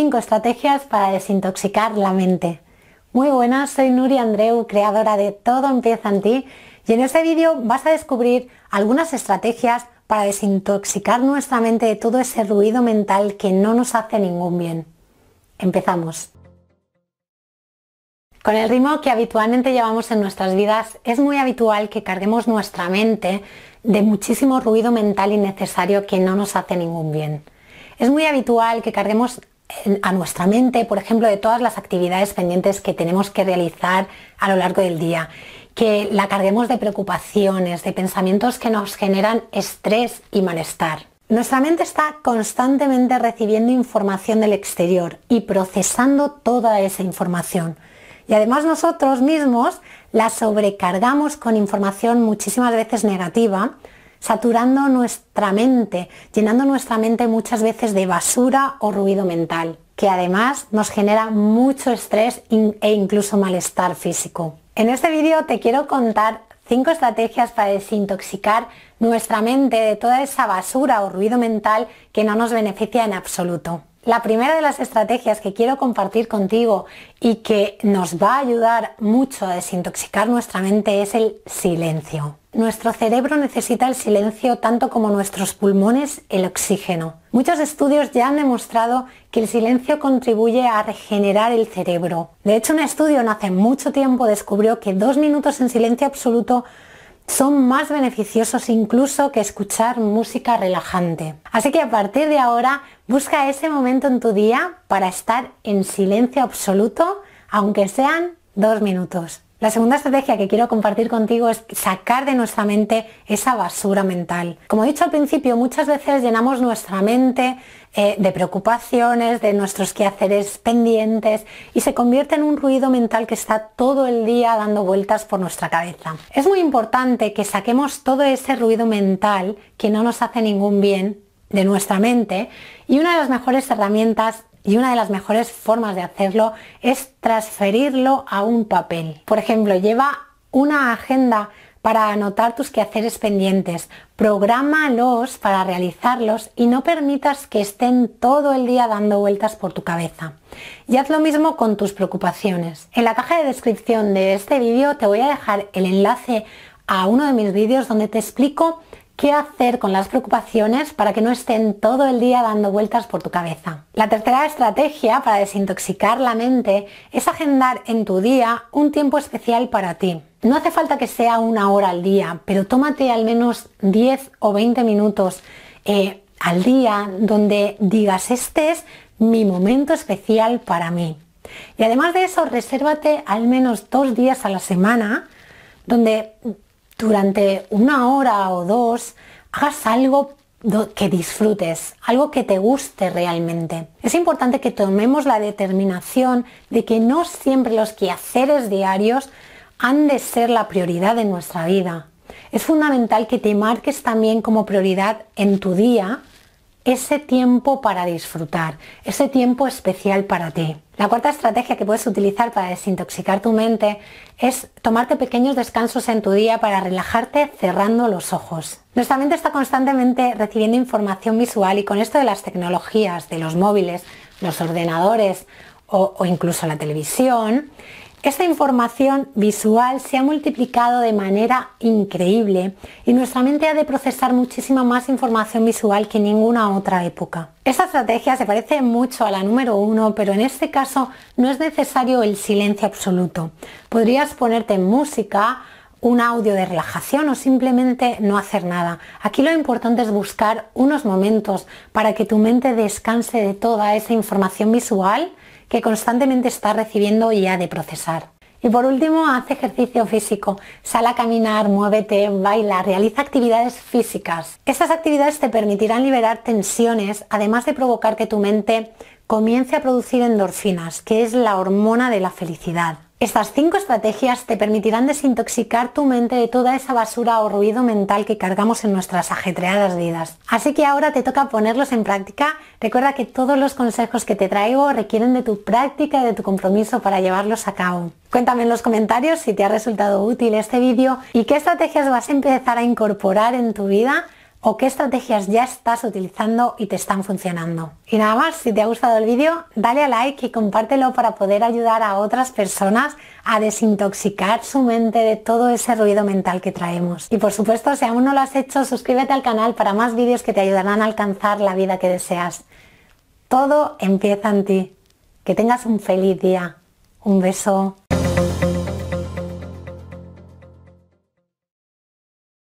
5 estrategias para desintoxicar la mente. Muy buenas, soy Nuri Andreu, creadora de Todo empieza en ti, y en este vídeo vas a descubrir algunas estrategias para desintoxicar nuestra mente de todo ese ruido mental que no nos hace ningún bien. Empezamos. Con el ritmo que habitualmente llevamos en nuestras vidas, es muy habitual que carguemos nuestra mente de muchísimo ruido mental innecesario que no nos hace ningún bien. Es muy habitual que carguemos a nuestra mente, por ejemplo, de todas las actividades pendientes que tenemos que realizar a lo largo del día, que la carguemos de preocupaciones, de pensamientos que nos generan estrés y malestar. Nuestra mente está constantemente recibiendo información del exterior y procesando toda esa información. Y además nosotros mismos la sobrecargamos con información muchísimas veces negativa, saturando nuestra mente, llenando nuestra mente muchas veces de basura o ruido mental, que además nos genera mucho estrés e incluso malestar físico. En este vídeo te quiero contar 5 estrategias para desintoxicar nuestra mente de toda esa basura o ruido mental que no nos beneficia en absoluto. La primera de las estrategias que quiero compartir contigo y que nos va a ayudar mucho a desintoxicar nuestra mente es el silencio. Nuestro cerebro necesita el silencio tanto como nuestros pulmones el oxígeno. Muchos estudios ya han demostrado que el silencio contribuye a regenerar el cerebro. De hecho, un estudio no hace mucho tiempo descubrió que dos minutos en silencio absoluto son más beneficiosos incluso que escuchar música relajante. Así que a partir de ahora busca ese momento en tu día para estar en silencio absoluto, aunque sean dos minutos. La segunda estrategia que quiero compartir contigo es sacar de nuestra mente esa basura mental. Como he dicho al principio, muchas veces llenamos nuestra mente eh, de preocupaciones, de nuestros quehaceres pendientes y se convierte en un ruido mental que está todo el día dando vueltas por nuestra cabeza. Es muy importante que saquemos todo ese ruido mental que no nos hace ningún bien de nuestra mente y una de las mejores herramientas y una de las mejores formas de hacerlo es transferirlo a un papel. Por ejemplo, lleva una agenda para anotar tus quehaceres pendientes. Prográmalos para realizarlos y no permitas que estén todo el día dando vueltas por tu cabeza. Y haz lo mismo con tus preocupaciones. En la caja de descripción de este vídeo te voy a dejar el enlace a uno de mis vídeos donde te explico qué hacer con las preocupaciones para que no estén todo el día dando vueltas por tu cabeza. La tercera estrategia para desintoxicar la mente es agendar en tu día un tiempo especial para ti. No hace falta que sea una hora al día, pero tómate al menos 10 o 20 minutos eh, al día donde digas este es mi momento especial para mí. Y además de eso, resérvate al menos dos días a la semana donde durante una hora o dos hagas algo que disfrutes, algo que te guste realmente. Es importante que tomemos la determinación de que no siempre los quehaceres diarios han de ser la prioridad de nuestra vida. Es fundamental que te marques también como prioridad en tu día ese tiempo para disfrutar, ese tiempo especial para ti. La cuarta estrategia que puedes utilizar para desintoxicar tu mente es tomarte pequeños descansos en tu día para relajarte cerrando los ojos. Nuestra mente está constantemente recibiendo información visual y con esto de las tecnologías, de los móviles, los ordenadores o, incluso la televisión, esta información visual se ha multiplicado de manera increíble y nuestra mente ha de procesar muchísima más información visual que en ninguna otra época. Esta estrategia se parece mucho a la número uno, pero en este caso no es necesario el silencio absoluto. Podrías ponerte música, un audio de relajación o simplemente no hacer nada. Aquí lo importante es buscar unos momentos para que tu mente descanse de toda esa información visual que constantemente está recibiendo y ha de procesar. Y por último, haz ejercicio físico. Sal a caminar, muévete, baila, realiza actividades físicas. Estas actividades te permitirán liberar tensiones, además de provocar que tu mente comience a producir endorfinas, que es la hormona de la felicidad. Estas cinco estrategias te permitirán desintoxicar tu mente de toda esa basura o ruido mental que cargamos en nuestras ajetreadas vidas. Así que ahora te toca ponerlos en práctica. Recuerda que todos los consejos que te traigo requieren de tu práctica y de tu compromiso para llevarlos a cabo. Cuéntame en los comentarios si te ha resultado útil este vídeo y qué estrategias vas a empezar a incorporar en tu vida o qué estrategias ya estás utilizando y te están funcionando. Y nada más, si te ha gustado el vídeo, dale a like y compártelo para poder ayudar a otras personas a desintoxicar su mente de todo ese ruido mental que traemos. Y por supuesto, si aún no lo has hecho, suscríbete al canal para más vídeos que te ayudarán a alcanzar la vida que deseas. Todo empieza en ti. Que tengas un feliz día. Un beso.